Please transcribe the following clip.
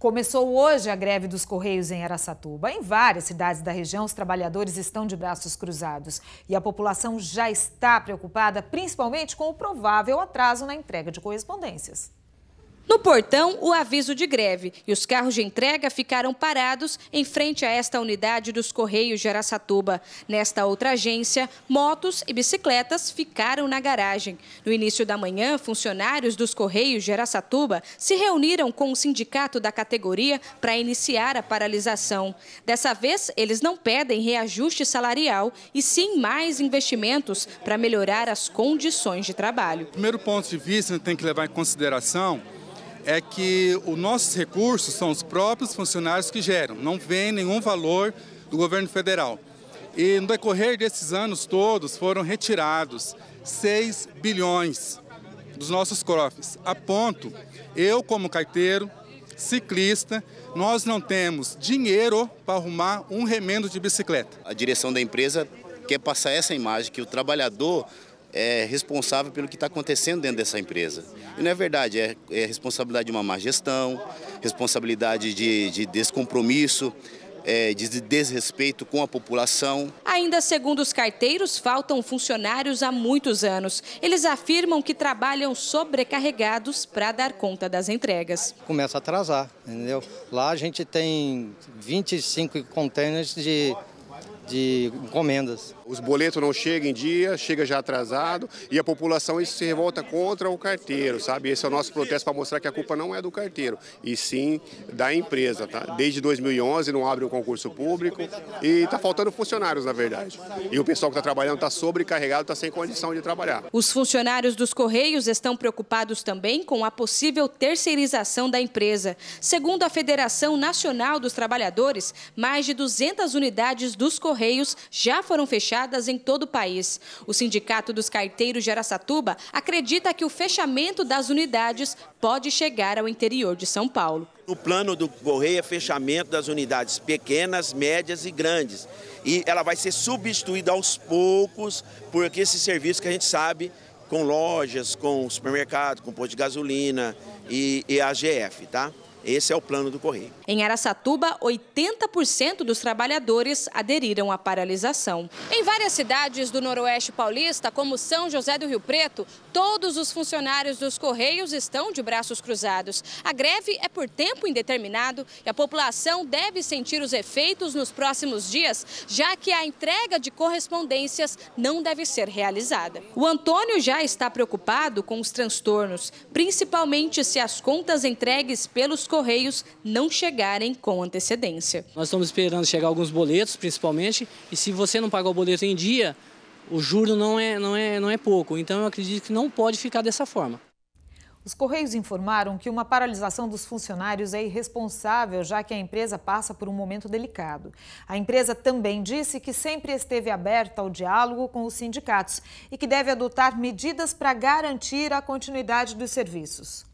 Começou hoje a greve dos Correios em Aracatuba. Em várias cidades da região, os trabalhadores estão de braços cruzados. E a população já está preocupada, principalmente com o provável atraso na entrega de correspondências. No portão, o aviso de greve e os carros de entrega ficaram parados em frente a esta unidade dos Correios de Araçatuba. Nesta outra agência, motos e bicicletas ficaram na garagem. No início da manhã, funcionários dos Correios de Araçatuba se reuniram com o sindicato da categoria para iniciar a paralisação. Dessa vez, eles não pedem reajuste salarial e sim mais investimentos para melhorar as condições de trabalho. O primeiro ponto de vista, né, tem que levar em consideração é que os nossos recursos são os próprios funcionários que geram, não vem nenhum valor do governo federal. E no decorrer desses anos todos foram retirados 6 bilhões dos nossos cofres. A ponto, eu como carteiro, ciclista, nós não temos dinheiro para arrumar um remendo de bicicleta. A direção da empresa quer passar essa imagem que o trabalhador é responsável pelo que está acontecendo dentro dessa empresa. E não é verdade, é, é responsabilidade de uma má gestão, responsabilidade de, de descompromisso, é, de desrespeito com a população. Ainda segundo os carteiros, faltam funcionários há muitos anos. Eles afirmam que trabalham sobrecarregados para dar conta das entregas. Começa a atrasar, entendeu? Lá a gente tem 25 contêineres de, de encomendas os boletos não chegam em dia, chega já atrasado e a população se revolta contra o carteiro, sabe? Esse é o nosso protesto para mostrar que a culpa não é do carteiro, e sim da empresa, tá? Desde 2011 não abre o um concurso público e está faltando funcionários, na verdade. E o pessoal que está trabalhando está sobrecarregado, está sem condição de trabalhar. Os funcionários dos Correios estão preocupados também com a possível terceirização da empresa. Segundo a Federação Nacional dos Trabalhadores, mais de 200 unidades dos Correios já foram fechadas realizadas em todo o país. O Sindicato dos Carteiros de Aracatuba acredita que o fechamento das unidades pode chegar ao interior de São Paulo. O plano do Correia é fechamento das unidades pequenas, médias e grandes. E ela vai ser substituída aos poucos, por esse serviço que a gente sabe com lojas, com supermercado, com posto de gasolina e, e GF, tá? Esse é o plano do Correio. Em Aracatuba, 80% dos trabalhadores aderiram à paralisação. Em várias cidades do Noroeste Paulista, como São José do Rio Preto, todos os funcionários dos Correios estão de braços cruzados. A greve é por tempo indeterminado e a população deve sentir os efeitos nos próximos dias, já que a entrega de correspondências não deve ser realizada. O Antônio já está preocupado com os transtornos, principalmente se as contas entregues pelos Correios não chegarem com antecedência. Nós estamos esperando chegar alguns boletos, principalmente, e se você não pagar o boleto em dia, o juro não é, não é, não é pouco. Então eu acredito que não pode ficar dessa forma. Os Correios informaram que uma paralisação dos funcionários é irresponsável, já que a empresa passa por um momento delicado. A empresa também disse que sempre esteve aberta ao diálogo com os sindicatos e que deve adotar medidas para garantir a continuidade dos serviços.